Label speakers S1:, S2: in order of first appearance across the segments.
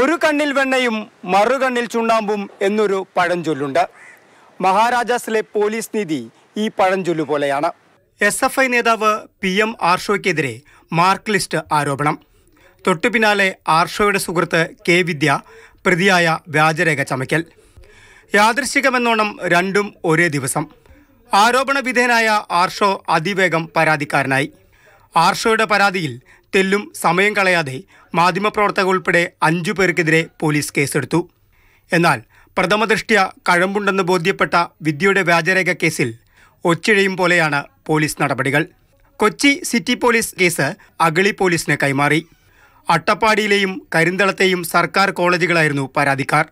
S1: ഒരു കണ്ണിൽ വെണ്ണയും മറുകണ്ണിൽ ചുണ്ടാമ്പും എന്നൊരു പഴഞ്ചൊല്ലുണ്ട് മഹാരാജാസിലെ പോലീസ് നീതി ഈ പഴഞ്ചൊല്ലു പോലെയാണ് എസ് എഫ് ഐ നേതാവ് പി എം ആർഷോയ്ക്കെതിരെ മാർക്ക് ലിസ്റ്റ് ആരോപണം തൊട്ടു പിന്നാലെ ആർഷോയുടെ സുഹൃത്ത് കെ വിദ്യ പ്രതിയായ വ്യാജരേഖ ചമയ്ക്കൽ യാദൃശികമെന്നോണം രണ്ടും ഒരേ ദിവസം ആരോപണ വിധേയനായ ആർഷോ അതിവേഗം പരാതിക്കാരനായി ആർഷോയുടെ പരാതിയിൽ തെല്ലും സമയം കളയാതെ മാധ്യമപ്രവർത്തകർ ഉൾപ്പെടെ അഞ്ചു പേർക്കെതിരെ പോലീസ് കേസെടുത്തു എന്നാൽ പ്രഥമദൃഷ്ട്യ കഴമ്പുണ്ടെന്ന് ബോധ്യപ്പെട്ട വിദ്യയുടെ വ്യാജരേഖ കേസിൽ ഒച്ചിഴയും പോലെയാണ് പോലീസ് നടപടികൾ Kochi city police case Agali പോലീസിന് കൈമാറി അട്ടപ്പാടിയിലെയും കരിന്തളത്തെയും സർക്കാർ കോളേജുകളായിരുന്നു പരാതിക്കാർ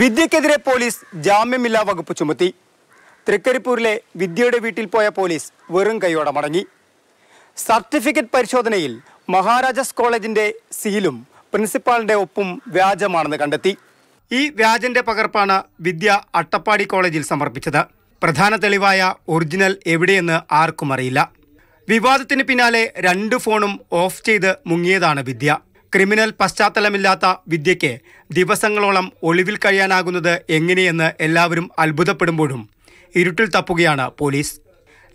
S1: വിദ്യക്കെതിരെ പോലീസ് ജാമ്യമില്ലാ വകുപ്പ് ചുമത്തി തൃക്കരിപ്പൂരിലെ വിദ്യയുടെ വീട്ടിൽ പോയ പോലീസ് വെറും കൈയോടെ മടങ്ങി സർട്ടിഫിക്കറ്റ് പരിശോധനയിൽ മഹാരാജാസ് കോളേജിന്റെ സീലും പ്രിൻസിപ്പാളിന്റെ ഒപ്പും വ്യാജമാണെന്ന് കണ്ടെത്തി ഈ വ്യാജന്റെ പകർപ്പാണ് വിദ്യ അട്ടപ്പാടി കോളേജിൽ സമർപ്പിച്ചത് പ്രധാന തെളിവായ ഒറിജിനൽ എവിടെയെന്ന് ആർക്കും അറിയില്ല വിവാദത്തിന് പിന്നാലെ രണ്ട് ഫോണും ഓഫ് ചെയ്ത് മുങ്ങിയതാണ് വിദ്യ ക്രിമിനൽ പശ്ചാത്തലമില്ലാത്ത വിദ്യയ്ക്ക് ദിവസങ്ങളോളം ഒളിവിൽ കഴിയാനാകുന്നത് എങ്ങനെയെന്ന് എല്ലാവരും അത്ഭുതപ്പെടുമ്പോഴും ഇരുട്ടിൽ തപ്പുകയാണ് പോലീസ്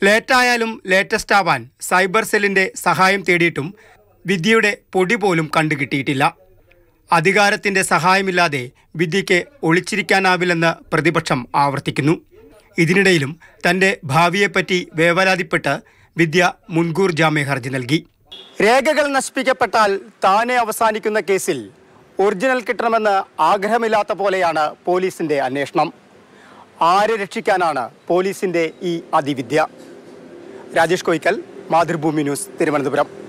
S1: ലേറ്റായാലും ലേറ്റസ്റ്റ് ആവാൻ സൈബർ സെല്ലിൻ്റെ സഹായം തേടിയിട്ടും വിദ്യയുടെ പൊടി പോലും കണ്ടുകിട്ടിയിട്ടില്ല അധികാരത്തിൻ്റെ സഹായമില്ലാതെ വിദ്യയ്ക്ക് ഒളിച്ചിരിക്കാനാവില്ലെന്ന് പ്രതിപക്ഷം ആവർത്തിക്കുന്നു ഇതിനിടയിലും തൻ്റെ ഭാവിയെപ്പറ്റി വേവലാതിപ്പെട്ട് വിദ്യ മുൻകൂർ ജാമ്യ ഹർജി നൽകി രേഖകൾ നശിപ്പിക്കപ്പെട്ടാൽ താനെ അവസാനിക്കുന്ന കേസിൽ ഒറിജിനൽ കിട്ടണമെന്ന് ആഗ്രഹമില്ലാത്ത പോലെയാണ് പോലീസിൻ്റെ അന്വേഷണം ആരെ രക്ഷിക്കാനാണ് പോലീസിൻ്റെ ഈ അതിവിദ്യ രാജേഷ് കൊയ്ക്കൽ മാതൃഭൂമി ന്യൂസ് തിരുവനന്തപുരം